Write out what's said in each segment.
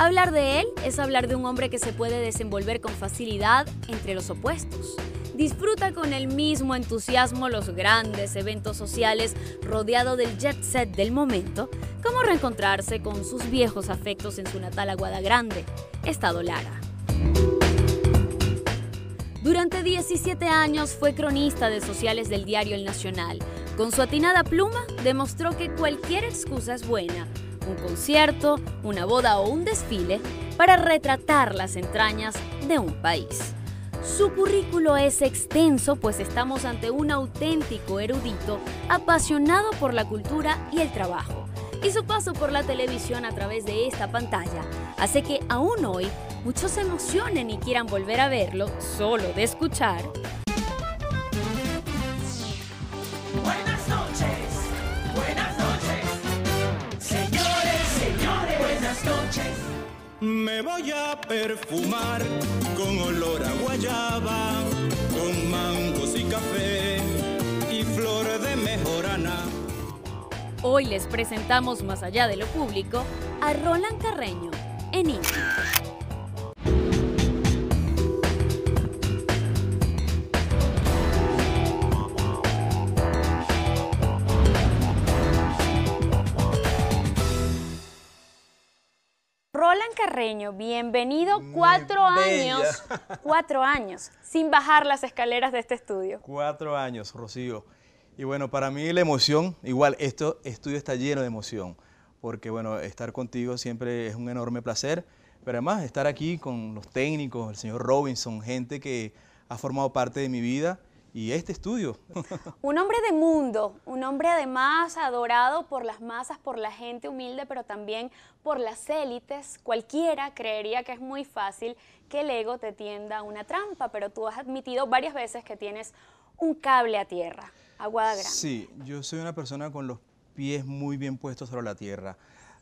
Hablar de él es hablar de un hombre que se puede desenvolver con facilidad entre los opuestos. Disfruta con el mismo entusiasmo los grandes eventos sociales rodeado del jet set del momento, como reencontrarse con sus viejos afectos en su natal Aguada Grande, Estado Lara. Durante 17 años fue cronista de sociales del diario El Nacional. Con su atinada pluma demostró que cualquier excusa es buena un concierto, una boda o un desfile para retratar las entrañas de un país. Su currículo es extenso, pues estamos ante un auténtico erudito apasionado por la cultura y el trabajo. Y su paso por la televisión a través de esta pantalla hace que aún hoy muchos se emocionen y quieran volver a verlo solo de escuchar Me voy a perfumar con olor a guayaba, con mangos y café y flores de mejorana. Hoy les presentamos más allá de lo público a Roland Carreño en Inc. bienvenido mm, cuatro años, cuatro años, sin bajar las escaleras de este estudio. Cuatro años, Rocío. Y bueno, para mí la emoción, igual, este estudio está lleno de emoción, porque bueno, estar contigo siempre es un enorme placer, pero además estar aquí con los técnicos, el señor Robinson, gente que ha formado parte de mi vida y este estudio. un hombre de mundo, un hombre además adorado por las masas, por la gente humilde, pero también por las élites. Cualquiera creería que es muy fácil que el ego te tienda una trampa, pero tú has admitido varias veces que tienes un cable a tierra, agua Sí, yo soy una persona con los pies muy bien puestos sobre la tierra.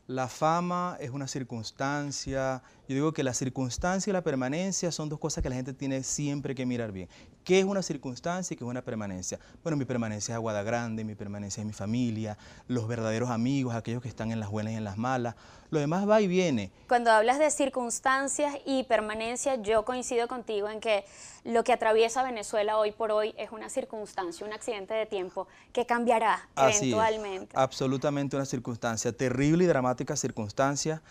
La fama es una circunstancia, yo digo que la circunstancia y la permanencia son dos cosas que la gente tiene siempre que mirar bien. ¿Qué es una circunstancia y qué es una permanencia? Bueno, mi permanencia es Aguada Grande, mi permanencia es mi familia, los verdaderos amigos, aquellos que están en las buenas y en las malas. Lo demás va y viene. Cuando hablas de circunstancias y permanencia, yo coincido contigo en que lo que atraviesa Venezuela hoy por hoy es una circunstancia, un accidente de tiempo que cambiará eventualmente. absolutamente una circunstancia, terrible y dramática circunstancia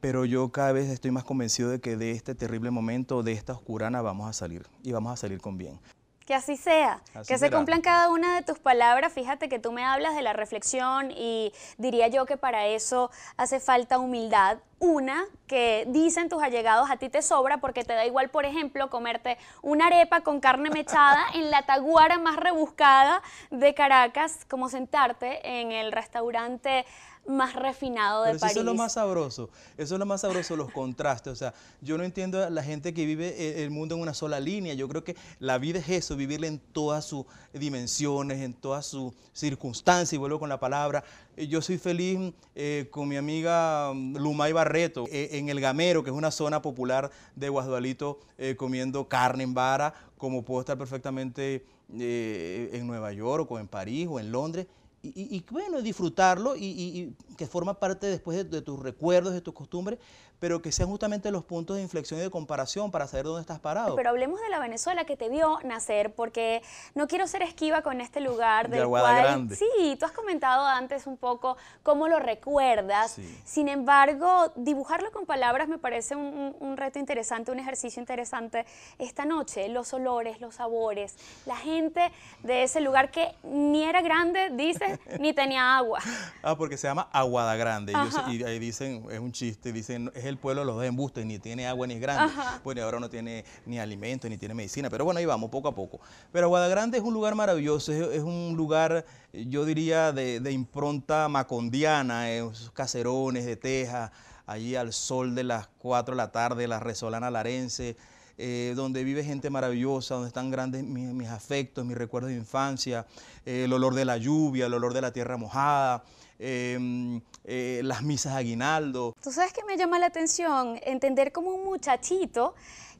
pero yo cada vez estoy más convencido de que de este terrible momento, de esta oscurana, vamos a salir y vamos a salir con bien. Que así sea, que se cumplan cada una de tus palabras. Fíjate que tú me hablas de la reflexión y diría yo que para eso hace falta humildad. Una que dicen tus allegados a ti te sobra porque te da igual, por ejemplo, comerte una arepa con carne mechada en la taguara más rebuscada de Caracas, como sentarte en el restaurante más refinado de París. Eso es lo más sabroso, eso es lo más sabroso, los contrastes. O sea, yo no entiendo a la gente que vive eh, el mundo en una sola línea. Yo creo que la vida es eso, vivirla en todas sus dimensiones, en todas sus circunstancias. Y vuelvo con la palabra. Eh, yo soy feliz eh, con mi amiga mm, Lumay Barreto en El Gamero, que es una zona popular de Guadalito, comiendo carne en vara, como puedo estar perfectamente en Nueva York o en París o en Londres y, y, bueno, disfrutarlo y, que forma parte después de, tus recuerdos, de tus costumbres, pero que sean justamente los puntos de inflexión y de comparación para saber dónde estás parado. Pero hablemos de la Venezuela que te vio nacer, porque no quiero ser esquiva con este lugar del de cual... Grande. Sí, tú has comentado antes un poco cómo lo recuerdas. Sin embargo, dibujarlo con palabras me parece un, un reto interesante, un ejercicio interesante esta noche. Los olores, los sabores, la gente de ese lugar que ni era grande, dice ni tenía agua. Ah, porque se llama Aguada Grande. Y, ahí dicen, es un chiste, dicen, es el pueblo de los embustes, ni tiene agua ni es grande. pues ahora no tiene ni alimento, ni tiene medicina, pero bueno, ahí vamos, poco a poco. Pero Aguada Grande es un lugar maravilloso, es, un lugar, yo diría, de, impronta macondiana, sus caserones de teja, allí al sol de las 4 de la tarde, la resolana larense eh, donde vive gente maravillosa, donde están grandes mis, afectos, mis recuerdos de infancia, eh, el olor de la lluvia, el olor de la tierra mojada. Em, eh, las misas aguinaldo. Tú sabes que me llama la atención entender cómo un muchachito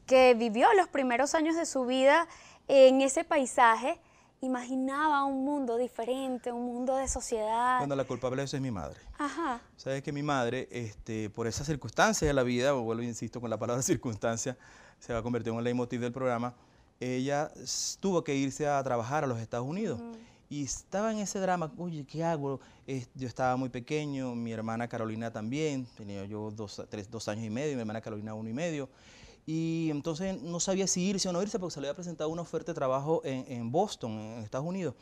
que vivió los primeros años de su vida en ese paisaje, imaginaba un mundo diferente, un mundo de sociedad. Cuando la culpable eso es mi madre. Ajá. Sabes que mi madre, este, por esas circunstancias de la vida, vuelvo e insisto con la palabra circunstancia, se va a convertir en el leitmotiv del programa, ella tuvo que irse a trabajar a los Estados Unidos. Y estaba en ese drama, oye, ¿qué hago? yo estaba muy pequeño, mi hermana Carolina también, tenía yo dos, tres, dos años y medio, mi hermana Carolina uno y medio. Y entonces no sabía si irse o no irse porque se le había presentado una oferta de trabajo en, Boston, en Estados Unidos.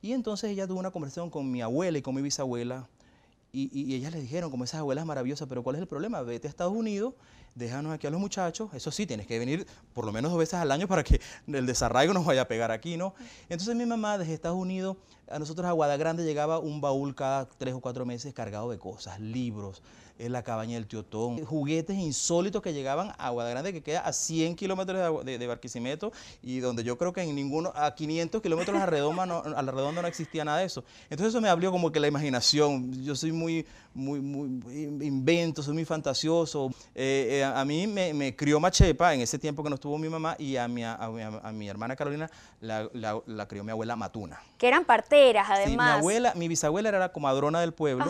Y entonces ella tuvo una conversación con mi abuela y con mi bisabuela. Y, y, y ellas le dijeron, como esas abuelas maravillosas, pero ¿cuál es el problema? Vete a Estados Unidos déjanos aquí a los muchachos, eso sí, tienes que venir por lo menos dos veces al año para que el desarraigo nos vaya a pegar aquí, ¿no? Entonces mi mamá desde Estados Unidos, a nosotros a Guadagrande llegaba un baúl cada tres o cuatro meses cargado de cosas, libros, en eh, la cabaña del Tiotón, juguetes insólitos que llegaban a Guadagrande, que queda a 100 kilómetros de, Barquisimeto y donde yo creo que en ninguno, a 500 kilómetros a, no, la redonda no existía nada de eso. Entonces eso me abrió como que la imaginación, yo soy muy, muy, muy, invento, soy muy fantasioso. Eh, eh, a, mí me, crió Machepa en ese tiempo que no estuvo mi mamá y a mi, a, mi hermana Carolina la, crió mi abuela Matuna. Que eran parteras, además. mi abuela, mi bisabuela era la comadrona del pueblo.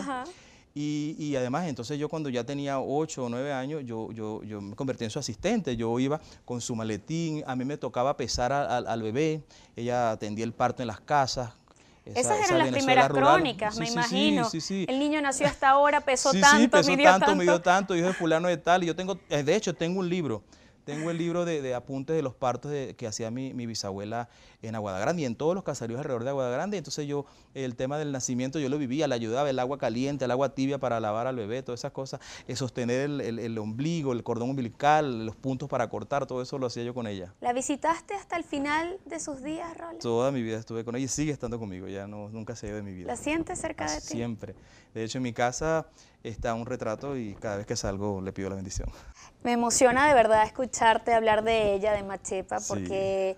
Y, además, entonces yo cuando ya tenía 8 o 9 años, yo, yo, yo, me convertí en su asistente. Yo iba con su maletín, a mí me tocaba pesar al bebé, ella atendía el parto en las casas, esas eran las primeras crónicas, me imagino. el niño nació hasta ahora, pesó tanto, pesó tanto, midió tanto, hijo de fulano de tal. Y yo tengo, eh, de hecho, tengo un libro tengo el libro de, apuntes de los partos que hacía mi, bisabuela en Aguadagrande y en todos los caseríos alrededor de Aguadagrande. Entonces yo, el tema del nacimiento, yo lo vivía, le ayudaba el agua caliente, el agua tibia para lavar al bebé, todas esas cosas, eh, el sostener el, ombligo, el cordón umbilical, los puntos para cortar, todo eso lo hacía yo con ella. ¿La visitaste hasta el final de sus días, Roland? Toda mi vida estuve con ella y sigue estando conmigo, ya no, nunca se ha ido de mi vida. ¿La sientes cerca de ah, ti? Siempre. De hecho, en mi casa está un retrato y cada vez que salgo le pido la bendición. Me emociona de verdad escucharte hablar de ella, de Machepa, porque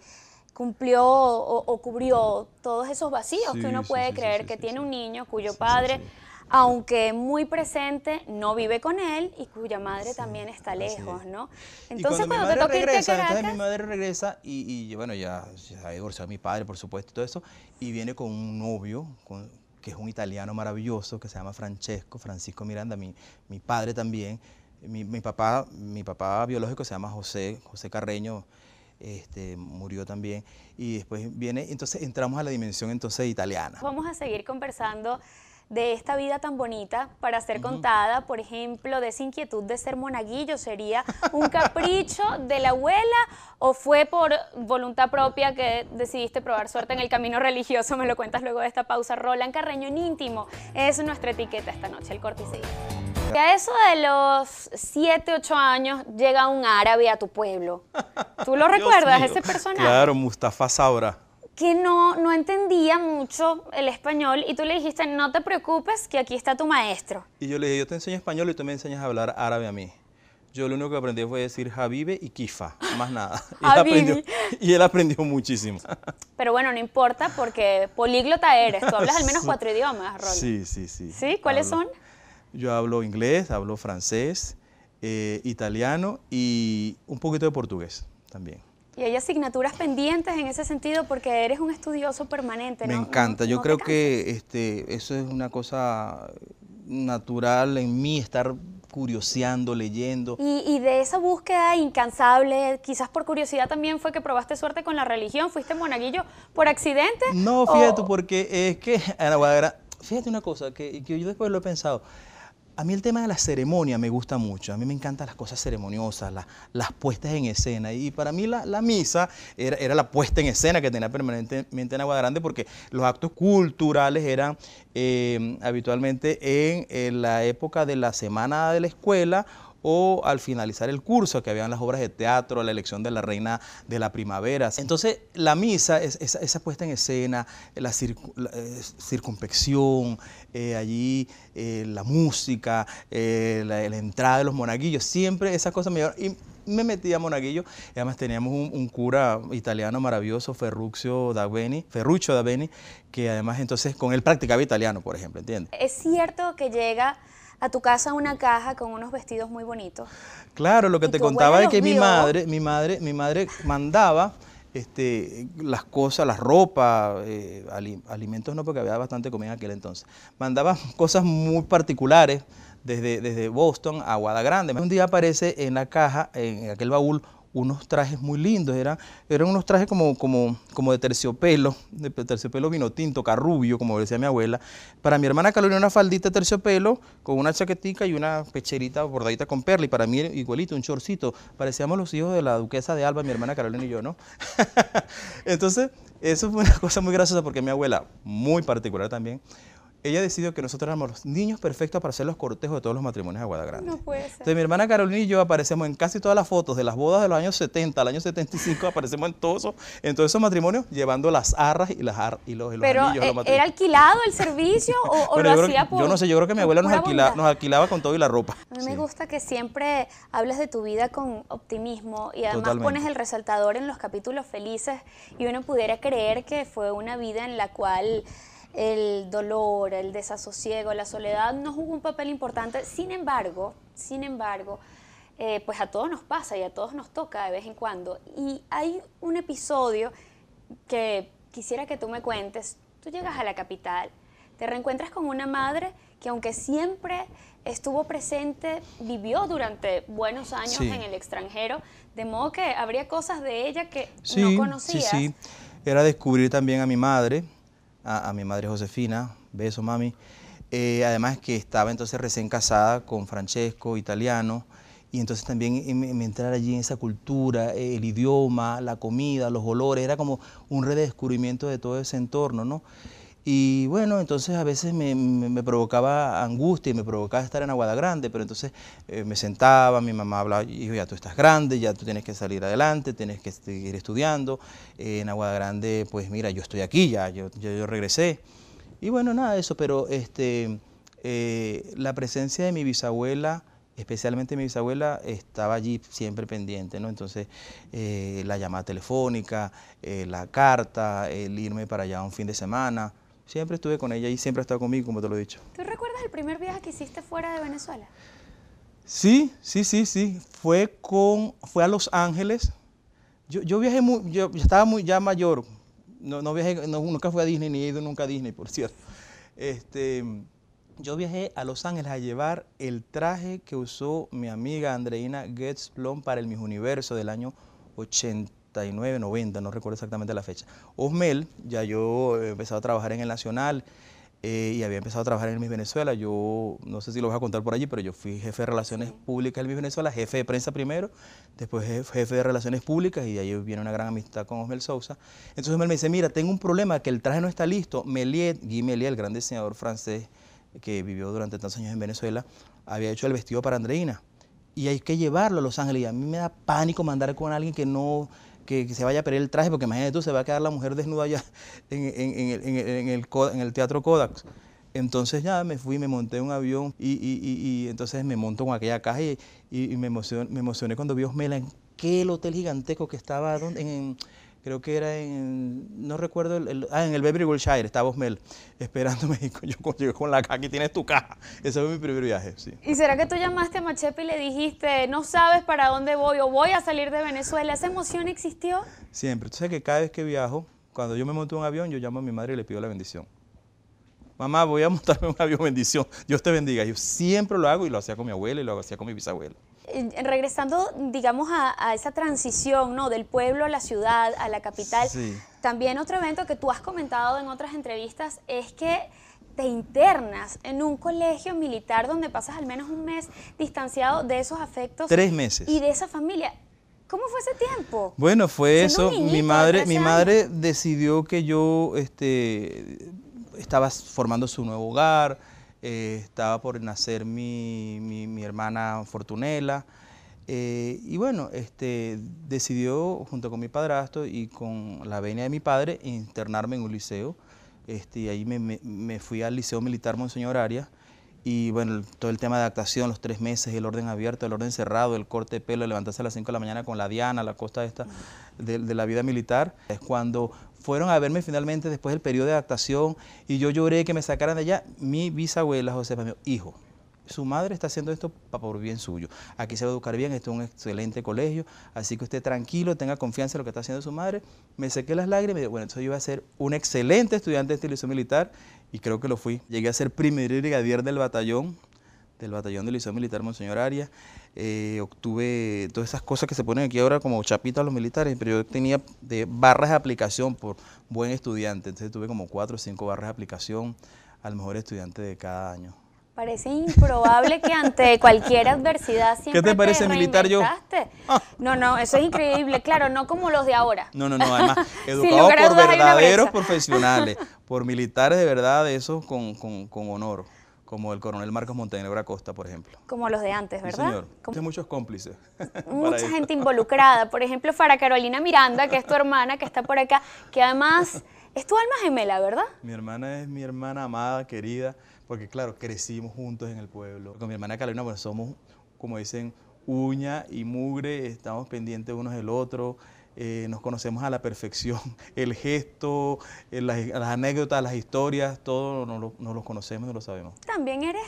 cumplió o, cubrió todos esos vacíos que uno puede creer que tiene un niño cuyo padre aunque muy presente, no vive con él y cuya madre también está lejos, ¿no? Entonces, cuando, te regresa, mi madre regresa y, bueno, ya, se divorciado a mi padre, por supuesto, y todo eso, y viene con un novio, que es un italiano maravilloso, que se llama Francesco, Francisco Miranda, mi padre también, mi, mi, papá, mi papá biológico se llama José, José Carreño, este, murió también. Y después viene, entonces entramos a la dimensión entonces italiana. Vamos a seguir conversando de esta vida tan bonita para ser contada, por ejemplo, de esa inquietud de ser monaguillo, ¿sería un capricho de la abuela o fue por voluntad propia que decidiste probar suerte en el camino religioso? Me lo cuentas luego de esta pausa. Roland Carreño en íntimo es nuestra etiqueta esta noche, el corte Que A eso de los 7, 8 años llega un árabe a tu pueblo. ¿Tú lo recuerdas, ese personaje? Claro, Mustafa Sabra que no, entendía mucho el español y tú le dijiste, no te preocupes, que aquí está tu maestro. Y yo le dije, yo te enseño español y tú me enseñas a hablar árabe a mí. Yo lo único que aprendí fue decir habibe y Kifa, más nada. y, él aprendió, y él aprendió muchísimo. Pero bueno, no importa porque políglota eres, tú hablas al menos cuatro idiomas, Rol. Sí, sí, sí. ¿Cuáles son? Yo hablo inglés, hablo francés, eh, italiano y un poquito de portugués también. Y hay asignaturas pendientes en ese sentido porque eres un estudioso permanente. ¿no? Me encanta, yo creo que este, eso es una cosa natural en mí, estar curioseando, leyendo. Y, y, de esa búsqueda incansable, quizás por curiosidad también fue que probaste suerte con la religión, fuiste monaguillo por accidente. No, fíjate, porque es que, Ana Guadagara, fíjate una cosa que, que yo después lo he pensado. A mí el tema de la ceremonia me gusta mucho, a mí me encantan las cosas ceremoniosas, las puestas en escena. Y para mí la, misa era, la puesta en escena que tenía permanentemente en Agua Grande porque los actos culturales eran eh, habitualmente en, la época de la semana de la escuela o al finalizar el curso, que habían las obras de teatro, la elección de la reina de la primavera. Entonces, la misa, esa, esa puesta en escena, la, eh, circunspección, eh, allí eh, la música, eh, la, entrada de los monaguillos, siempre esas cosas me Y, me metía a Monaguillo. Además teníamos un, cura italiano maravilloso, Ferruccio D'Aveni, Ferruccio da que además entonces con él practicaba italiano, por ejemplo, ¿entiendes? Es cierto que llega a tu casa una caja con unos vestidos muy bonitos. Claro, lo que te contaba es que mi madre, mi madre, mi madre mandaba este, las cosas, la ropa, eh, alimentos no, porque había bastante comida en aquel entonces. ...mandaba cosas muy particulares desde, desde Boston a Guadalajara... Un día aparece en la caja, en aquel baúl, unos trajes muy lindos, eran, eran unos trajes como, como, como de terciopelo, de terciopelo vino tinto, carrubio, como decía mi abuela. Para mi hermana Carolina una faldita de terciopelo con una chaquetica y una pecherita bordadita con perla, y para mí igualito, un chorcito. Parecíamos los hijos de la duquesa de Alba, mi hermana Carolina y yo, ¿no? Entonces, eso fue una cosa muy graciosa porque mi abuela, muy particular también, ella decidió que nosotros éramos los niños perfectos para hacer los cortejos de todos los matrimonios de Guadalajara. No puede ser. Entonces mi hermana Carolina y yo aparecemos en casi todas las fotos de las bodas de los años 70 al año 75, aparecemos en todos esos, en todos esos matrimonios llevando las arras y las y los, y Pero, eh, ¿Era alquilado el servicio o, lo hacía por Yo no sé, yo creo que mi abuela nos, nos alquilaba con todo y la ropa. A mí me gusta que siempre hablas de tu vida con optimismo y además pones el resaltador en los capítulos felices y uno pudiera creer que fue una vida en la cual el dolor, el desasosiego, la soledad no jugó un papel importante. Sin embargo, sin embargo, eh, pues a todos nos pasa y a todos nos toca de vez en cuando. Y hay un episodio que quisiera que tú me cuentes. Tú llegas a la capital, te reencuentras con una madre que aunque siempre estuvo presente, vivió durante buenos años en el extranjero, de modo que habría cosas de ella que no conocías. Sí, sí. Era descubrir también a mi madre, a, mi madre Josefina, beso mami, eh, además que estaba entonces recién casada con Francesco, italiano, y entonces también entrar allí en esa cultura, eh, el idioma, la comida, los olores, era como un redescubrimiento de todo ese entorno, ¿no? Y bueno, entonces a veces me, provocaba angustia y me provocaba estar en Aguada Grande, pero entonces eh, me sentaba, mi mamá hablaba, hijo, ya tú estás grande, ya tú tienes que salir adelante, tienes que seguir estudiando. Eh, en Aguada Grande, pues mira, yo estoy aquí ya, yo, yo, regresé. Y bueno, nada de eso, pero este, eh, la presencia de mi bisabuela especialmente mi bisabuela estaba allí siempre pendiente, ¿no? Entonces, la llamada telefónica, la carta, el irme para allá un fin de semana, Siempre estuve con ella y siempre ha estado conmigo, como te lo he dicho. ¿Tú recuerdas el primer viaje que hiciste fuera de Venezuela? Sí, sí, sí, sí. Fue, con, fue a Los Ángeles. Yo, yo viajé, muy, yo, estaba muy ya mayor. No, no nunca fui a Disney, ni he ido nunca a Disney, por cierto. Este, yo viajé a Los Ángeles a llevar el traje que usó mi amiga Andreina Getzblom para el Mis Universo del año 80. 89, 90, no recuerdo exactamente la fecha. Osmel, ya yo he empezado a trabajar en el Nacional eh, y había empezado a trabajar en el Miss Venezuela. Yo no sé si lo voy a contar por allí, pero yo fui jefe de Relaciones Públicas del Miss Venezuela, jefe de prensa primero, después jefe de Relaciones Públicas y de ahí viene una gran amistad con Osmel Sousa. Entonces Osmel me dice, mira, tengo un problema, que el traje no está listo. Méliès, Guy Meliet, el gran diseñador francés que vivió durante tantos años en Venezuela, había hecho el vestido para Andreina y hay que llevarlo a Los Ángeles. Y a mí me da pánico mandar con alguien que no que, se vaya a perder el traje, porque imagínate tú, se va a quedar la mujer desnuda allá en, el, en el, teatro Kodak. Entonces ya me fui, me monté un avión y, entonces me monto en aquella caja y, me, emocioné, me emocioné cuando vi Osmela en aquel hotel gigantesco que estaba donde en creo que era en, no recuerdo, ah, en el Beverly Wilshire, estaba Osmel esperándome y yo llegué con la caja, aquí tienes tu caja. Ese fue mi primer viaje, sí. ¿Y será que tú llamaste a Machepe y le dijiste, no sabes para dónde voy o voy a salir de Venezuela? ¿Esa emoción existió? Siempre. Tú sabes que cada vez que viajo, cuando yo me monto en un avión, yo llamo a mi madre y le pido la bendición. Mamá, voy a montarme en un avión, bendición. Dios te bendiga. Yo siempre lo hago y lo hacía con mi abuela y lo hacía con mi bisabuela regresando, digamos, a, esa transición, ¿no? Del pueblo a la ciudad, a la capital. También otro evento que tú has comentado en otras entrevistas es que te internas en un colegio militar donde pasas al menos un mes distanciado de esos afectos. Tres meses. Y de esa familia. ¿Cómo fue ese tiempo? Bueno, fue eso. Mi madre, mi madre decidió que yo este, estaba formando su nuevo hogar eh, estaba por nacer mi, hermana Fortunela, eh, y bueno, este, decidió junto con mi padrastro y con la venia de mi padre internarme en un liceo. Este, y ahí me, fui al Liceo Militar Monseñor Arias y bueno, todo el tema de adaptación, los tres meses, el orden abierto, el orden cerrado, el corte de pelo, levantarse a las 5 de la mañana con la diana, la costa esta de, de la vida militar, es cuando fueron a verme finalmente después del periodo de adaptación y yo lloré que me sacaran de allá, mi bisabuela Josefa, mi hijo, su madre está haciendo esto por bien suyo. Aquí se va a educar bien, esto es un excelente colegio, así que usted tranquilo, tenga confianza en lo que está haciendo su madre. Me sequé las lágrimas y dijo, bueno, entonces yo voy a ser un excelente estudiante de estilo militar y creo que lo fui. Llegué a ser primer brigadier del batallón del batallón de Liceo Militar Monseñor Arias. Eh, obtuve todas esas cosas que se ponen aquí ahora como chapitas a los militares, pero yo tenía de barras de aplicación por buen estudiante, entonces tuve como cuatro o cinco barras de aplicación al mejor estudiante de cada año. Parece improbable que ante cualquier adversidad siempre ¿Qué te parece militar yo? No, no, eso es increíble, claro, no como los de ahora. No, no, no, además, educado por verdaderos profesionales, por militares de verdad, de esos con, con, con honor como el coronel Marcos Montenegro Acosta, por ejemplo. Como los de antes, ¿verdad? Sí, señor. Muchos cómplices. Mucha gente involucrada. Por ejemplo, para Carolina Miranda, que es tu hermana, que está por acá, que además es tu alma gemela, ¿verdad? Mi hermana es mi hermana amada, querida, porque claro, crecimos juntos en el pueblo. Con mi hermana Carolina, pues somos, como dicen, uña y mugre, estamos pendientes unos del otro. Eh, nos conocemos a la perfección. El gesto, eh, las, anécdotas, las historias, todo nos lo, conocemos y lo sabemos. También eres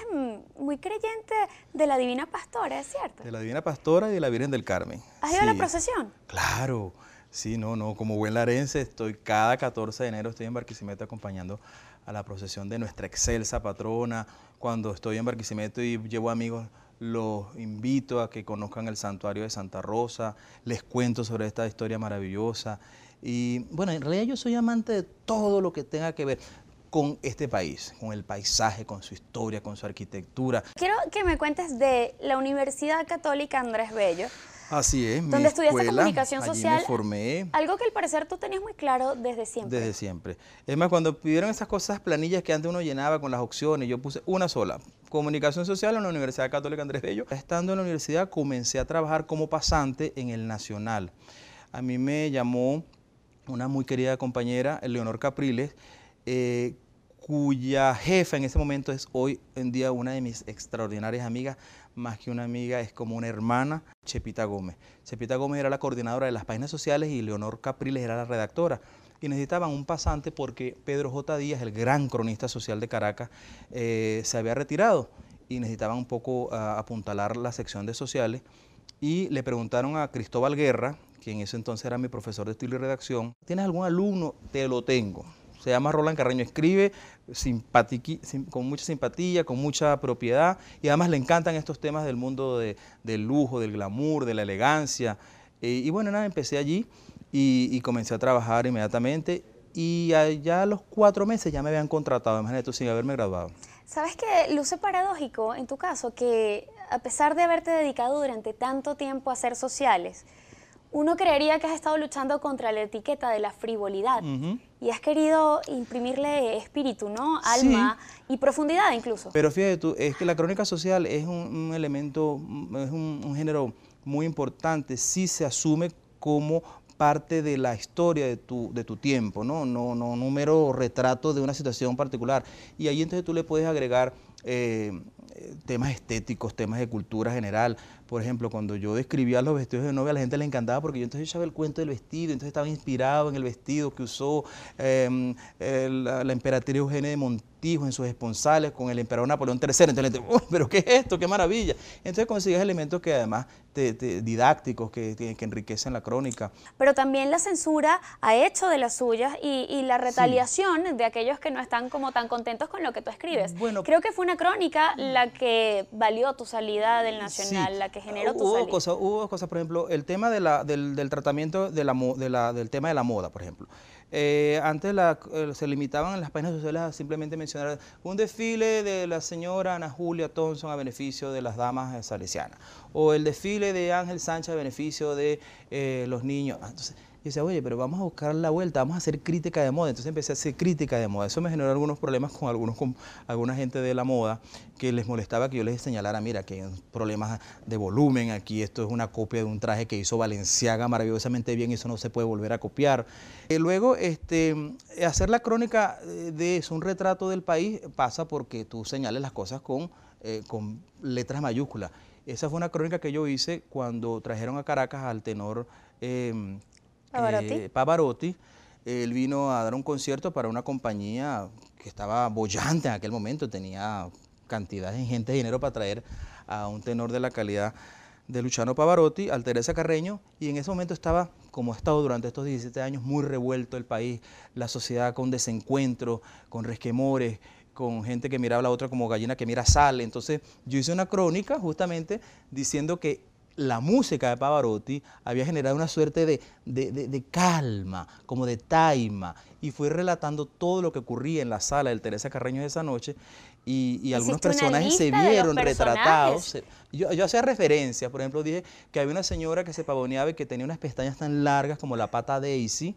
muy creyente de la Divina Pastora, ¿es cierto? De la Divina Pastora y de la Virgen del Carmen. ¿Has ido a la procesión? Claro. Sí, no, no, como buen larense estoy cada 14 de enero estoy en Barquisimeto acompañando a la procesión de nuestra excelsa patrona. Cuando estoy en Barquisimeto y llevo amigos, los invito a que conozcan el santuario de Santa Rosa, les cuento sobre esta historia maravillosa. Y bueno, en realidad yo soy amante de todo lo que tenga que ver con este país, con el paisaje, con su historia, con su arquitectura. Quiero que me cuentes de la Universidad Católica Andrés Bello. Así es. Donde mi estudiaste comunicación social. me formé. Algo que al parecer tú tenías muy claro desde siempre. Desde siempre. Es más, cuando pidieron esas cosas, planillas que antes uno llenaba con las opciones, yo puse una sola, comunicación social en la Universidad Católica Andrés Bello. Estando en la universidad comencé a trabajar como pasante en el Nacional. A mí me llamó una muy querida compañera, Leonor Capriles, eh, cuya jefa en ese momento es hoy en día una de mis extraordinarias amigas, más que una amiga, es como una hermana, Chepita Gómez. Chepita Gómez era la coordinadora de las páginas sociales y Leonor Capriles era la redactora y necesitaban un pasante porque Pedro J. Díaz, el gran cronista social de Caracas, eh, se había retirado y necesitaban un poco ah, apuntalar la sección de sociales. Y le preguntaron a Cristóbal Guerra, quien en ese entonces era mi profesor de estilo y redacción, ¿tienes algún alumno? Te lo tengo. Se llama Roland Carreño, escribe con mucha simpatía, con mucha propiedad y además le encantan estos temas del mundo del lujo, del glamour, de la elegancia. Eh, y bueno, nada, empecé allí y, comencé a trabajar inmediatamente y allá a los cuatro meses ya me habían contratado, imagínate tú, sin haberme graduado. ¿Sabes qué? Luce paradójico en tu caso que a pesar de haberte dedicado durante tanto tiempo a hacer sociales, uno creería que has estado luchando contra la etiqueta de la frivolidad y has querido imprimirle espíritu, ¿no? Alma y profundidad incluso. Pero fíjate tú, es que la crónica social es un, elemento, es un, un, género muy importante si se asume como parte de la historia de tu, de tu tiempo, ¿no? No, no, retrato de una situación particular. Y ahí entonces tú le puedes agregar eh, eh, temas estéticos, temas de cultura general, por ejemplo, cuando yo describía los vestidos de novia, a la gente le encantaba porque yo entonces sabía el cuento del vestido, entonces estaba inspirado en el vestido que usó em, la, emperatriz Eugenia de Montijo en sus esponsales con el emperador Napoleón III. Entonces le dije, pero ¿qué es esto? ¡Qué maravilla! Entonces consigues elementos que además te, didácticos, que, enriquecen la crónica. Pero también la censura ha hecho de las suyas y, la retaliación de aquellos que no están como tan contentos con lo que tú escribes. Bueno, Creo que fue una crónica la que valió tu salida del Nacional, la que Ah, hubo Cosas, hubo cosas, por ejemplo, el tema de la, del, tratamiento de la, de la, del tema de la moda, por ejemplo. Eh, antes la, eh, se limitaban en las páginas sociales a simplemente mencionar un desfile de la señora Ana Julia Thompson a beneficio de las damas eh, salesianas, o el desfile de Ángel Sánchez a beneficio de los niños. Entonces, y decía, oye, pero vamos a buscar la vuelta, vamos a hacer crítica de moda. Entonces empecé a hacer crítica de moda. Eso me generó algunos problemas con, algunos, con alguna gente de la moda que les molestaba que yo les señalara, mira, que hay problemas de volumen aquí, esto es una copia de un traje que hizo Valenciaga maravillosamente bien, y eso no se puede volver a copiar. y eh, luego, este, hacer la crónica eh, de un retrato del país, pasa porque tú señales las cosas con, eh, con letras mayúsculas. Esa fue una crónica que yo hice cuando trajeron a Caracas al tenor... Em, Pavarotti. Eh, él vino a dar un concierto para una compañía que estaba bollante en aquel momento, tenía cantidad ingente de dinero para traer a un tenor de la calidad de Luciano Pavarotti, al Teresa Carreño, y en ese momento estaba, como ha estado durante estos 17 años, muy revuelto el país, la sociedad con desencuentro, con resquemores, con gente que miraba a la otra como gallina que mira sal. Entonces yo hice una crónica justamente diciendo que la música de Pavarotti había generado una suerte de, calma, como de taima, y fui relatando todo lo que ocurría en la sala del Teresa Carreño de esa noche, y, algunos personajes se vieron retratados. Yo, yo hacía referencias, por ejemplo, dije que había una señora que se pavoneaba y que tenía unas pestañas tan largas como la pata Daisy,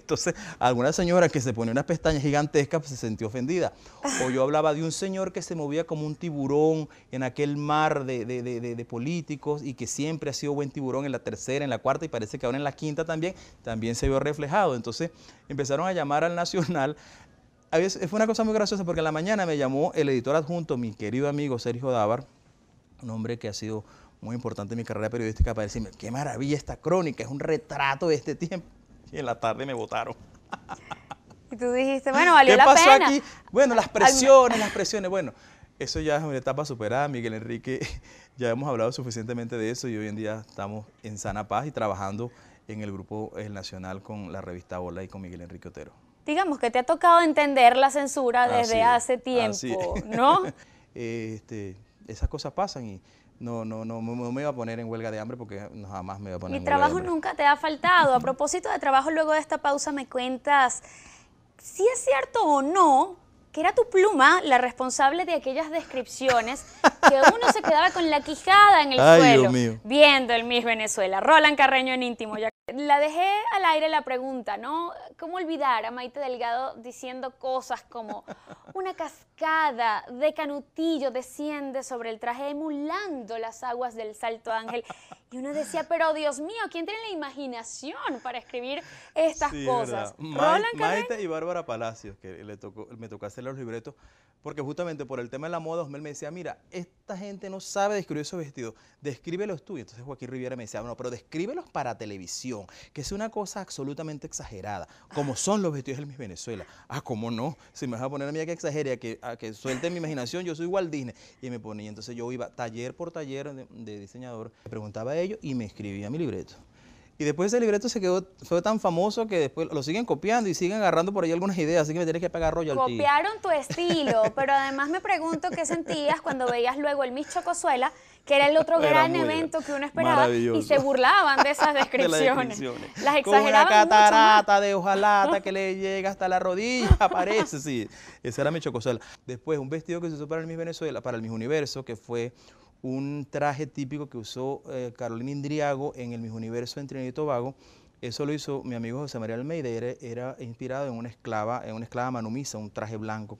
entonces, alguna señora que se pone unas pestañas gigantescas pues, se sintió ofendida. O yo hablaba de un señor que se movía como un tiburón en aquel mar de, de, políticos y que siempre ha sido buen tiburón en la tercera, en la cuarta y parece que ahora en la quinta también, también se vio reflejado. Entonces, empezaron a llamar al Nacional. fue una cosa muy graciosa porque en la mañana me llamó el editor adjunto, mi querido amigo Sergio Dávar, un hombre que ha sido muy importante en mi carrera periodística, para decirme, qué maravilla esta crónica, es un retrato de este tiempo y en la tarde me votaron. Y tú dijiste, bueno, valió ¿Qué pasó aquí? Bueno, las presiones, las presiones. Bueno, eso ya es una etapa superada, Miguel Enrique. Ya hemos hablado suficientemente de eso y hoy en día estamos en sana paz y trabajando en el grupo el Nacional con la revista Bola y con Miguel Enrique Otero. Digamos que te ha tocado entender la censura desde hace tiempo, ¿no? este, esas cosas pasan y no, no, no, me iba a poner en huelga de hambre porque jamás me iba a poner Mi en trabajo nunca te ha faltado. A propósito de trabajo, luego de esta pausa me cuentas si es cierto o no que era tu pluma la responsable de aquellas descripciones que uno se quedaba con la quijada en el suelo viendo el Miss Venezuela. Roland Carreño en íntimo. La dejé al aire la pregunta, ¿no? ¿Cómo olvidar a Maite Delgado diciendo cosas como una cascada de canutillo desciende sobre el traje emulando las aguas del Salto Ángel? Y uno decía, pero Dios mío, ¿quién tiene la imaginación para escribir estas cosas? Roland Carreño. Maite y Bárbara Palacios, que le tocó, me tocó hacer los libretos, porque justamente por el tema de la moda, Osmel me decía, mira, este esta gente no sabe describir esos vestidos, descríbelos tú. Y entonces Joaquín Riviera me decía, bueno, pero descríbelos para televisión, que es una cosa absolutamente exagerada, como ah. son los vestidos de Miss Venezuela. Ah, ¿cómo no? Si me vas a poner a mí a que exagere, a que, a que suelte mi imaginación, yo soy Walt Disney. Y me ponía, entonces yo iba taller por taller de, de diseñador, preguntaba a ellos y me escribía mi libreto. Y después ese libreto se quedó, fue tan famoso que después lo siguen copiando y siguen agarrando por ahí algunas ideas, así que me tienes que pagar rollo Copiaron tu estilo, pero además me pregunto qué sentías cuando veías luego el Miss Chocosuela, que era el otro gran evento que uno esperaba, y se burlaban de esas descripciones. las, una catarata de hojalata que le llega hasta la rodilla, parece, sí. Ese era mi Chocosuela. Después, un vestido que se usó para el Miss Venezuela, para el Miss Universo, que fue un traje típico que usó eh, Carolina Indriago en el Mis Universo en Trinidad y Tobago. Eso lo hizo mi amigo José María Almeida, era, inspirado en una esclava, en una esclava manumisa, un traje blanco.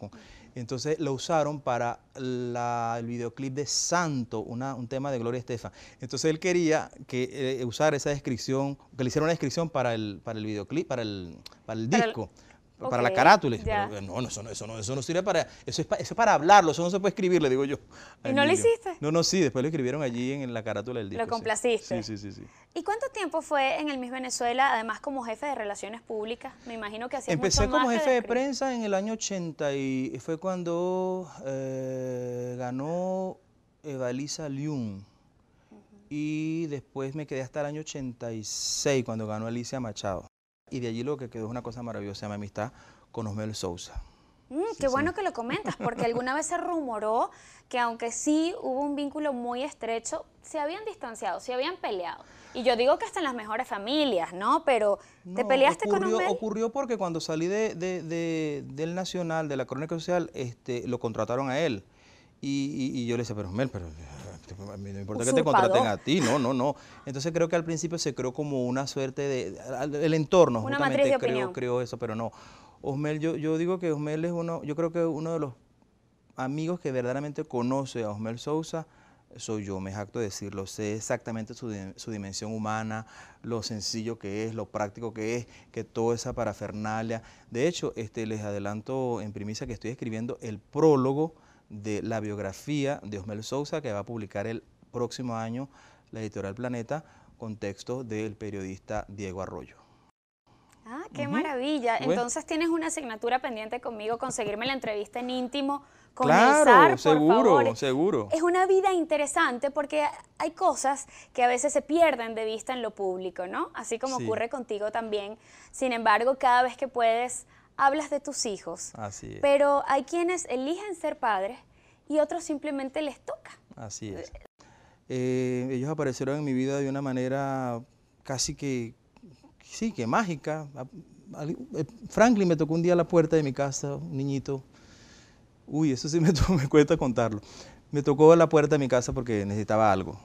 entonces lo usaron para el videoclip de Santo, un tema de Gloria Estefan. Entonces él quería que eh, usar esa descripción, que le hicieron una descripción para el, para el videoclip, para el, el disco para la carátula. no, no, eso no, eso no, sirve para, eso es, para hablarlo, eso no se puede escribir, le digo yo. ¿Y no lo hiciste? No, no, sí, después lo escribieron allí en, la carátula del día. Lo complaciste. Sí. sí, sí, ¿Y cuánto tiempo fue en el Miss Venezuela, además como jefe de relaciones públicas? Me imagino que hacías Empecé como jefe de, prensa en el año 80 y fue cuando eh, ganó Evalisa Liun. Y después me quedé hasta el año 86 cuando ganó Alicia Machado. Y de allí lo que quedó es una cosa maravillosa, mi amistad con Osmel Sousa. Mm, qué bueno que lo comentas, porque alguna vez se rumoró que aunque sí hubo un vínculo muy estrecho, se habían distanciado, se habían peleado. Y yo digo que hasta en las mejores familias, ¿no? Pero ¿te peleaste con Osmel? Ocurrió porque cuando salí del Nacional, de la Crónica Social, este, lo contrataron a él. Y, y yo le decía, pero Osmel, pero no importa que te contraten a ti, no, no, no. Entonces creo que al principio se creó como una suerte de, el entorno justamente creo, creo, eso, pero no. Osmel, yo, yo digo que Osmel es uno, yo creo que uno de los amigos que verdaderamente conoce a Osmel Sousa, soy yo, me es acto de decirlo, sé exactamente su, dimensión humana, lo sencillo que es, lo práctico que es, que toda esa parafernalia. De hecho, este, les adelanto en primicia que estoy escribiendo el prólogo de la biografía de Osmel Sousa que va a publicar el próximo año la editorial Planeta con texto del periodista Diego Arroyo. Ah, qué maravilla. Pues Entonces tienes una asignatura pendiente conmigo, conseguirme la entrevista en íntimo con claro, seguro, seguro. Es una vida interesante porque hay cosas que a veces se pierden de vista en lo público, ¿no? Así como ocurre contigo también. Sin embargo, cada vez que puedes hablas de tus hijos. Así Pero hay quienes eligen ser padres y otros simplemente les toca. Así es. Eh, ellos aparecieron en mi vida de una manera casi que, sí, que mágica. Eh, Franklin me tocó un día a la puerta de mi casa, un niñito. Uy, eso sí me, me cuesta contarlo. Me tocó a la puerta de mi casa porque necesitaba algo.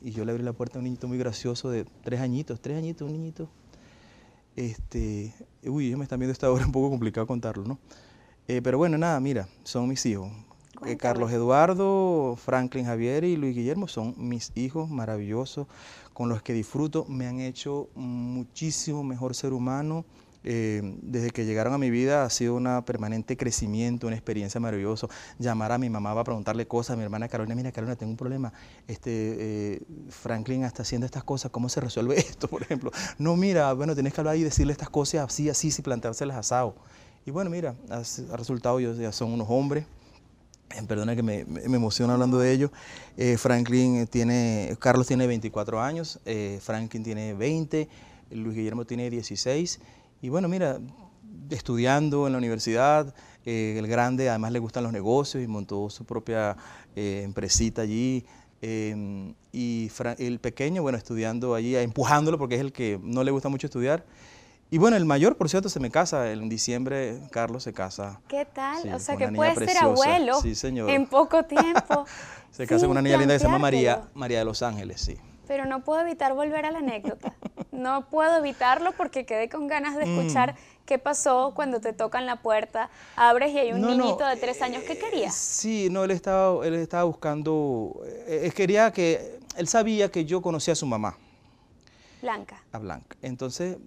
Y yo le abrí la puerta a un niñito muy gracioso de tres añitos, tres añitos, un niñito este, uy, me están viendo esta hora, un poco complicado contarlo, ¿no? Eh, pero bueno, nada, mira, son mis hijos. Eh, Carlos Eduardo, Franklin Javier y Luis Guillermo son mis hijos maravillosos con los que disfruto. Me han hecho muchísimo mejor ser humano. Eh, desde que llegaron a mi vida ha sido un permanente crecimiento, una experiencia maravillosa. Llamar a mi mamá para preguntarle cosas, mi hermana Carolina, mira Carolina, tengo un problema, este, eh, Franklin está haciendo estas cosas, ¿cómo se resuelve esto, por ejemplo? No, mira, bueno, tienes que hablar y decirle estas cosas así, así, sin plantárselas asado. Y bueno, mira, ha, resultado, yo, ya son unos hombres, eh, perdona que me, me hablando de ellos Franklin tiene, Carlos tiene 24 años, Franklin tiene 20, Luis Guillermo tiene 16 y bueno, mira, estudiando en la universidad, eh, el grande además le gustan los negocios y montó su propia eh, empresita allí. Em, y el pequeño, bueno, estudiando allí, empujándolo porque es el que no le gusta mucho estudiar. Y bueno, el mayor, por cierto, se me casa. En diciembre, Carlos se casa. ¿Qué tal? o sea, que puede ser abuelo sí, señor. en poco tiempo. se casa con una niña linda que se llama María, María de los Ángeles, sí. Pero no puedo evitar volver a la anécdota. No puedo evitarlo porque quedé con ganas de mm. escuchar qué pasó cuando te tocan la puerta, abres y hay un niñito de tres eh, años que quería. Eh, sí, no, él estaba, él estaba buscando, él eh, quería que, él sabía que yo conocía a su mamá. Blanca. A Blanca. Entonces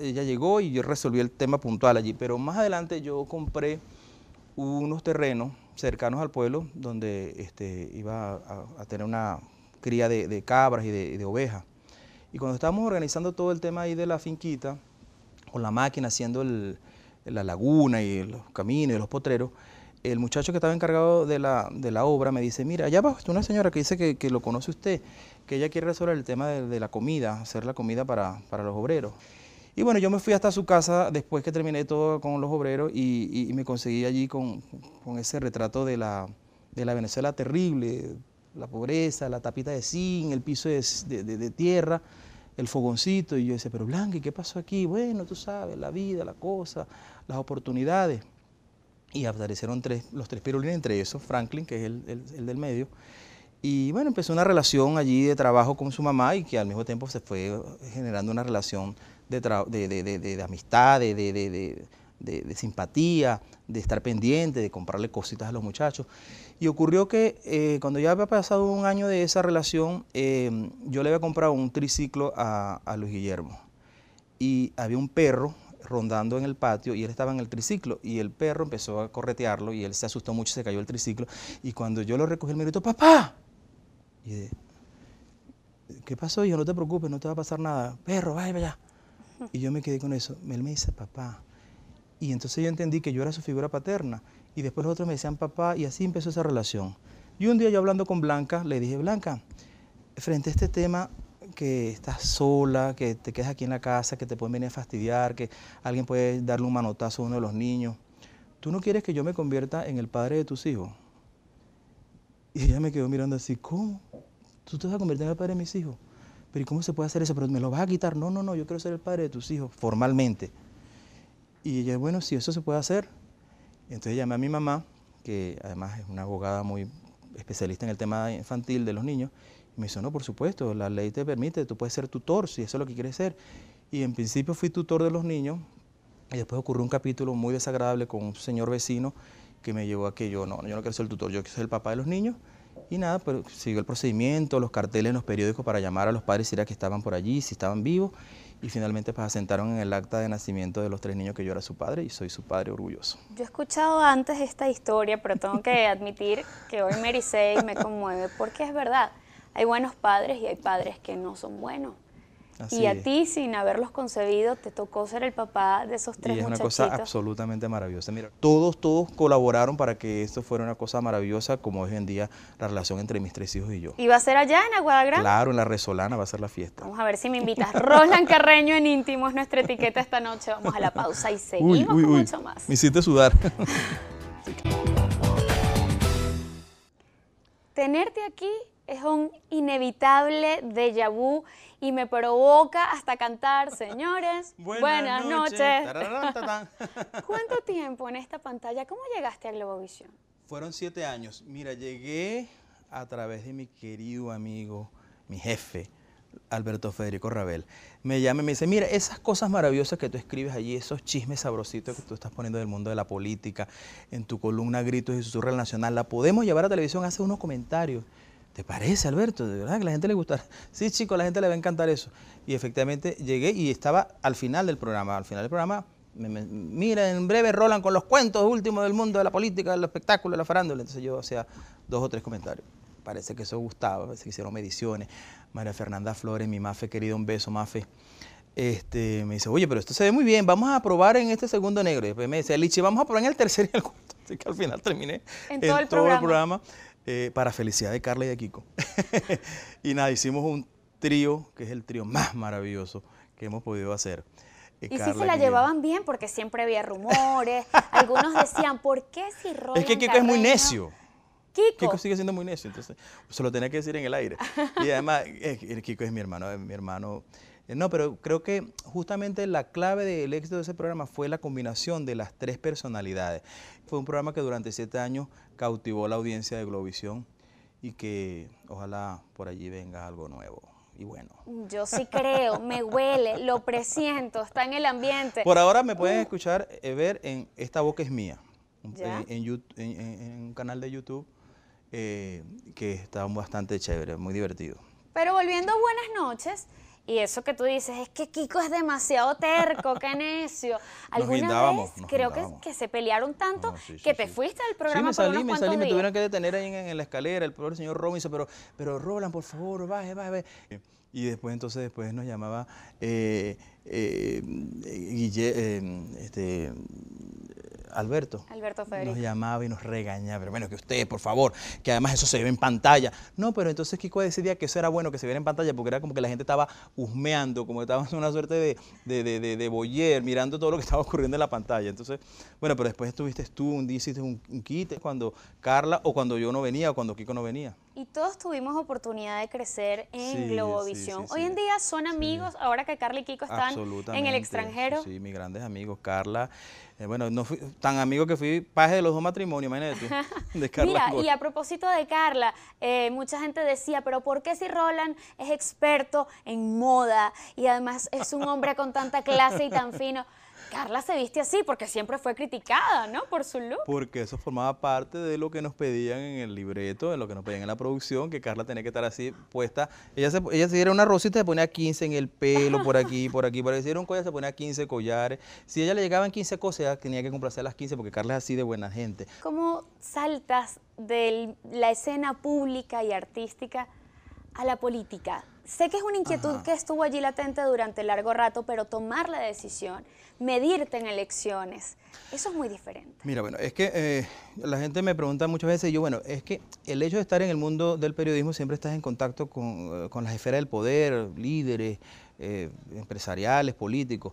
ella llegó y yo resolví el tema puntual allí, pero más adelante yo compré unos terrenos cercanos al pueblo donde este, iba a tener una cría de, cabras y de, ovejas. Y cuando estábamos organizando todo el tema ahí de la finquita, con la máquina haciendo la laguna y los caminos y los potreros, el muchacho que estaba encargado de la, de la obra me dice, mira, allá está una señora que dice que, lo conoce usted, que ella quiere resolver el tema de, la comida, hacer la comida para, los obreros. Y bueno, yo me fui hasta su casa después que terminé todo con los obreros y, me conseguí allí con, con ese retrato de la, de la Venezuela terrible, la pobreza, la tapita de zinc, el piso de, de, tierra, el fogoncito. Y yo decía, pero Blanqui, ¿qué pasó aquí? Bueno, tú sabes, la vida, la cosa, las oportunidades. Y aparecieron tres, los tres pirulines, entre esos Franklin, que es el, del medio. Y bueno, empezó una relación allí de trabajo con su mamá y que al mismo tiempo se fue generando una relación de, de, de, de amistad, de de, simpatía, de estar pendiente, de comprarle cositas a los muchachos. Y ocurrió que eh, cuando ya había pasado un año de esa relación, em, yo le había comprado un triciclo a, a, Luis Guillermo. Y había un perro rondando en el patio y él estaba en el triciclo y el perro empezó a corretearlo y él se asustó mucho, se cayó el triciclo y cuando yo lo recogí él me gritó, papá. Y ¿qué pasó? yo no te preocupes, no te va a pasar nada. Perro, vaya, vaya. Y yo me quedé con eso. Él me dice, papá. Y entonces yo entendí que yo era su figura paterna. Y después los otros me decían papá y así empezó esa relación. Y un día yo hablando con Blanca, le dije, Blanca, frente a este tema que estás sola, que te quedas aquí en la casa, que te pueden venir a fastidiar, que alguien puede darle un manotazo a uno de los niños, ¿tú no quieres que yo me convierta en el padre de tus hijos? Y ella me quedó mirando así, ¿cómo? ¿Tú te vas a convertir en el padre de mis hijos? Pero cómo se puede hacer eso? Pero me lo vas a quitar. No, no, no, yo quiero ser el padre de tus hijos, formalmente. Y ella, bueno, si eso se puede hacer. Entonces llamé a mi mamá, que además es una abogada muy especialista en el tema infantil de los niños, y me dijo, no, por supuesto, la ley te permite, tú puedes ser tutor si eso es lo que quieres ser. Y en principio fui tutor de los niños, y después ocurrió un capítulo muy desagradable con un señor vecino que me llevó a que yo, no, yo no quiero ser el tutor, yo quiero ser el papá de los niños. Y nada, pero pues, siguió el procedimiento, los carteles en los periódicos para llamar a los padres si era que estaban por allí, si estaban vivos y finalmente pues, asentaron en el acta de nacimiento de los tres niños que yo era su padre y soy su padre orgulloso. Yo he escuchado antes esta historia, pero tengo que admitir que hoy me ericé me conmueve porque es verdad, hay buenos padres y hay padres que no son buenos y a ti, sin haberlos concebido, te tocó ser el papá de esos tres muchachitos. Y es una cosa absolutamente maravillosa. Mira, todos, todos colaboraron para que esto fuera una cosa maravillosa, como hoy en día la relación entre mis tres hijos y yo. ¿Y va a ser allá en Aguadagrán? Claro, en la Resolana va a ser la fiesta. Vamos a ver si me invitas. Roland Carreño en Íntimos, nuestra etiqueta esta noche. Vamos a la pausa y seguimos con mucho más. Me hiciste sudar. Tenerte aquí es un inevitable déjà vu y me provoca hasta cantar, señores. buenas, noches. ¿Cuánto tiempo en esta pantalla? ¿Cómo llegaste a Globovisión? Fueron siete años. Mira, llegué a través de mi querido amigo, mi jefe, Alberto Federico Rabel. Me llama y me dice, mira, esas cosas maravillosas que tú escribes allí, esos chismes sabrositos que tú estás poniendo del mundo de la política, en tu columna Gritos y Susurra Nacional, la podemos llevar a televisión, hace unos comentarios. ¿Te parece, Alberto? De verdad que la gente le gustará. Sí, chicos, la gente le va a encantar eso. Y efectivamente llegué y estaba al final del programa. Al final del programa, me, mira, en breve rolan con los cuentos últimos del mundo, de la política, del espectáculo, de la farándula. Entonces yo hacía dos o tres comentarios. Parece que eso gustaba, parece que hicieron mediciones. María Fernanda Flores, mi Mafe, querido, un beso, Mafe. Este, me dice, oye, pero esto se ve muy bien, vamos a probar en este segundo negro. Y después me dice, Lichi, vamos a probar en el tercer y el cuarto. Así que al final terminé en, todo, el programa eh, para felicidad de Carla y de Kiko. y nada, hicimos un trío, que es el trío más maravilloso que hemos podido hacer. Eh, y sí se la llevaban bien porque siempre había rumores. Algunos decían, ¿por qué si Roland Es que Kiko es muy necio. Kiko. Kiko sigue siendo muy necio, entonces se lo tenía que decir en el aire. Y además, Kiko es mi hermano, es mi hermano. Eh, no, pero creo que justamente la clave del éxito de ese programa fue la combinación de las tres personalidades. Fue un programa que durante siete años cautivó la audiencia de Globovisión y que ojalá por allí venga algo nuevo. Y bueno. Yo sí creo, me huele, lo presiento, está en el ambiente. Por ahora me pueden uh. escuchar, eh, ver en Esta Boca es Mía, en, un canal de YouTube eh, que está bastante chévere, muy divertido. Pero volviendo a buenas noches, y eso que tú dices, es que Kiko es demasiado terco, qué necio. Alguna vez creo que, se pelearon tanto que te fuiste del programa. Sí, me salí, me salí, me tuvieron que detener ahí en, la escalera. El pobre señor y pero, pero Roland, por favor, baje, baje, Y después entonces después nos llamaba eh, eh, eh este, Alberto. Alberto Nos llamaba y nos regañaba, pero bueno, que ustedes, por favor, que además eso se ve en pantalla. No, pero entonces Kiko decidía que eso era bueno que se viera en pantalla porque era como que la gente estaba husmeando, como que estaba en una suerte de, de, de, de, de boyer, mirando todo lo que estaba ocurriendo en la pantalla. Entonces, bueno, pero después estuviste tú, un día hiciste un, un cuando Carla o cuando yo no venía o cuando Kiko no venía. Y todos tuvimos oportunidad de crecer en Globovisión. Hoy en día son amigos, ahora que Carla y Kiko están en el extranjero. Sí, mis grandes amigos. Carla, eh, bueno, no fui tan amigo que fui paje de los dos matrimonios, imagínate tú, Mira, y a propósito de Carla, eh, mucha gente decía, pero ¿por qué si Roland es experto en moda y además es un hombre con tanta clase y tan fino? Carla se viste así porque siempre fue criticada, ¿no? Por su look. Porque eso formaba parte de lo que nos pedían en el libreto, de lo que nos pedían en la producción, que Carla tenía que estar así puesta. Ella se, ella diera una rosita, se ponía 15 en el pelo, por aquí, por aquí, Para que un collar, se ponía 15 collares. Si ella le llegaban 15 cosas, tenía que comprarse las 15 porque Carla es así de buena gente. ¿Cómo saltas de la escena pública y artística a la política? sé que es una inquietud que estuvo allí latente durante largo rato, pero tomar la decisión, medirte en elecciones, eso es muy diferente. Mira, bueno, es que eh, la gente me pregunta muchas veces, y yo, bueno, es que el hecho de estar en el mundo del periodismo siempre estás en contacto con, eh, las esferas del poder, líderes, eh, empresariales, políticos.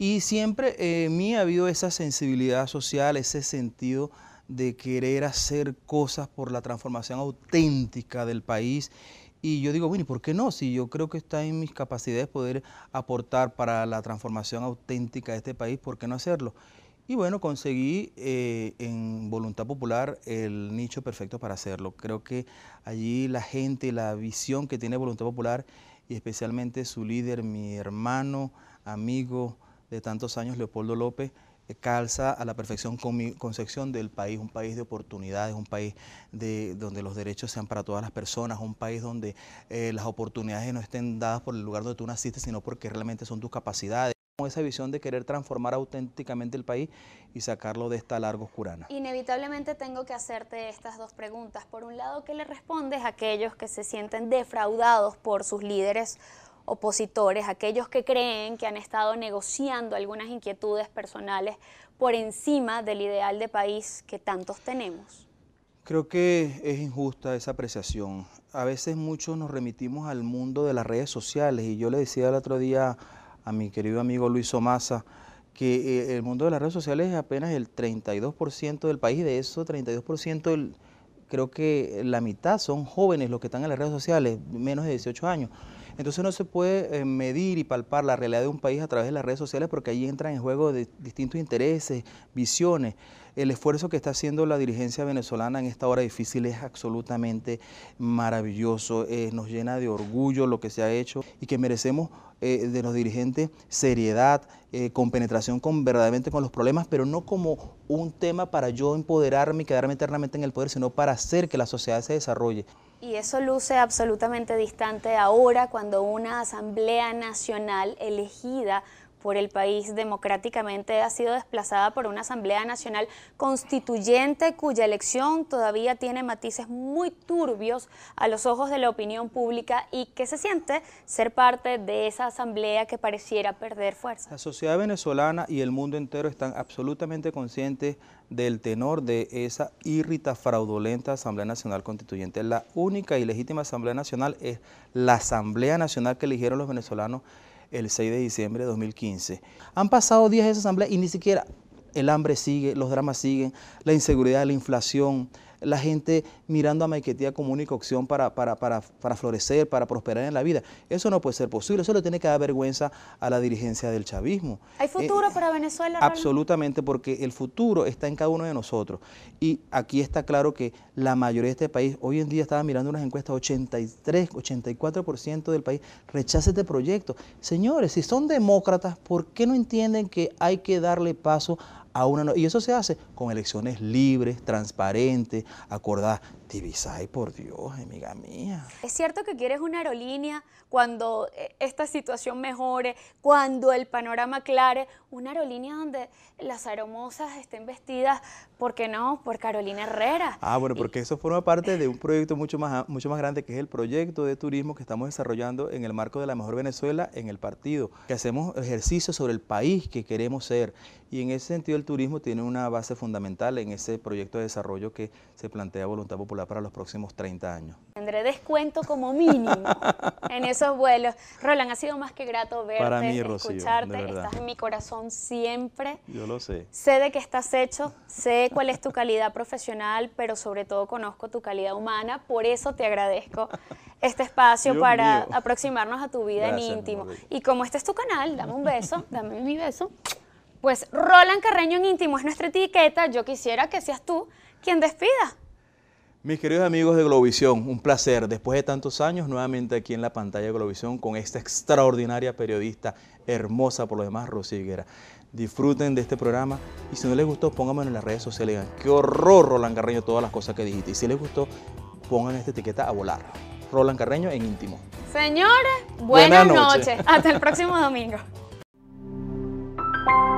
Y siempre en mí ha habido esa sensibilidad social, ese sentido de querer hacer cosas por la transformación auténtica del país y yo digo, bueno, ¿y por qué no? Si yo creo que está en mis capacidades poder aportar para la transformación auténtica de este país, ¿por qué no hacerlo? Y bueno, conseguí eh, en Voluntad Popular el nicho perfecto para hacerlo. Creo que allí la gente, la visión que tiene Voluntad Popular y especialmente su líder, mi hermano, amigo de tantos años, Leopoldo López, eh, calza a la perfección con mi concepción del país, un país de oportunidades, un país de, donde los derechos sean para todas las personas, un país donde eh, las oportunidades no estén dadas por el lugar donde tú naciste, sino porque realmente son tus capacidades esa visión de querer transformar auténticamente el país y sacarlo de esta larga oscurana. Inevitablemente tengo que hacerte estas dos preguntas. Por un lado, ¿qué le respondes a aquellos que se sienten defraudados por sus líderes opositores, aquellos que creen que han estado negociando algunas inquietudes personales por encima del ideal de país que tantos tenemos? Creo que es injusta esa apreciación. A veces muchos nos remitimos al mundo de las redes sociales y yo le decía el otro día a mi querido amigo Luis Omasa que eh, el mundo de las redes sociales es apenas el 32% del país, de eso 32% creo que la mitad son jóvenes los que están en las redes sociales, menos de 18 años. Entonces no se puede eh, medir y palpar la realidad de un país a través de las redes sociales porque ahí entran en juego distintos intereses, visiones. El esfuerzo que está haciendo la dirigencia venezolana en esta hora difícil es absolutamente maravilloso, eh, nos llena de orgullo lo que se ha hecho y que merecemos eh, de los dirigentes seriedad, con penetración, con, verdaderamente con los problemas, pero no como un tema para yo empoderarme y quedarme eternamente en el poder, sino para hacer que la sociedad se desarrolle. Y eso luce absolutamente distante ahora cuando una Asamblea Nacional elegida por el país democráticamente ha sido desplazada por una Asamblea Nacional Constituyente cuya elección todavía tiene matices muy turbios a los ojos de la opinión pública y que se siente ser parte de esa asamblea que pareciera perder fuerza. La sociedad venezolana y el mundo entero están absolutamente conscientes del tenor de esa irrita fraudulenta Asamblea Nacional Constituyente. La única y legítima Asamblea Nacional es la Asamblea Nacional que eligieron los venezolanos el 6 de diciembre de 2015. Han pasado días de esa asamblea y ni siquiera el hambre sigue, los dramas siguen, la inseguridad, la inflación, la gente mirando a Maiquetía como única opción para, para, florecer, para prosperar en la vida. Eso no puede ser posible, eso le tiene que dar vergüenza a la dirigencia del chavismo. ¿Hay eh, futuro eh, para Venezuela? Absolutamente, porque el futuro está en cada uno de nosotros. Y aquí está claro que la mayoría de este país, hoy en día estaba mirando unas encuestas, 83, 84% del país rechaza este proyecto. Señores, si son demócratas, ¿por qué no entienden que hay que darle paso y eso se hace con elecciones libres, transparentes, acordadas. Divisay, por Dios, amiga mía. Es cierto que quieres una aerolínea cuando eh, esta situación mejore, cuando el panorama aclare, una aerolínea donde las aeromosas estén vestidas, ¿por qué no? Por Carolina Herrera. Ah, bueno, porque eso forma parte de un proyecto mucho más, mucho más grande que es el proyecto de turismo que estamos desarrollando en el marco de la Mejor Venezuela en el partido, que hacemos ejercicio sobre el país que queremos ser. Y en ese sentido el turismo tiene una base fundamental en ese proyecto de desarrollo que se plantea Voluntad Popular para los próximos 30 años. Tendré descuento como mínimo en esos vuelos. Roland, ha sido más que grato verte, para mí, escucharte. Estás en mi corazón siempre. Yo lo sé. Sé de qué estás hecho, sé cuál es tu calidad profesional, pero sobre todo conozco tu calidad humana. Por eso te agradezco este espacio para aproximarnos a tu vida en íntimo. Y como este es tu canal, dame un beso, dame mi beso. Pues Roland Carreño en íntimo es nuestra etiqueta. Yo quisiera que seas tú quien despida. Mis queridos amigos de Globovisión, un placer después de tantos años nuevamente aquí en la pantalla de Globovisión con esta extraordinaria periodista, hermosa por lo demás, Rosy Higuera. Disfruten de este programa y si no les gustó, pónganme en las redes sociales qué horror Roland Carreño, todas las cosas que dijiste. Y si les gustó, pongan esta etiqueta a volar. Roland Carreño en íntimo. Señores, buenas, noches. Hasta el próximo domingo.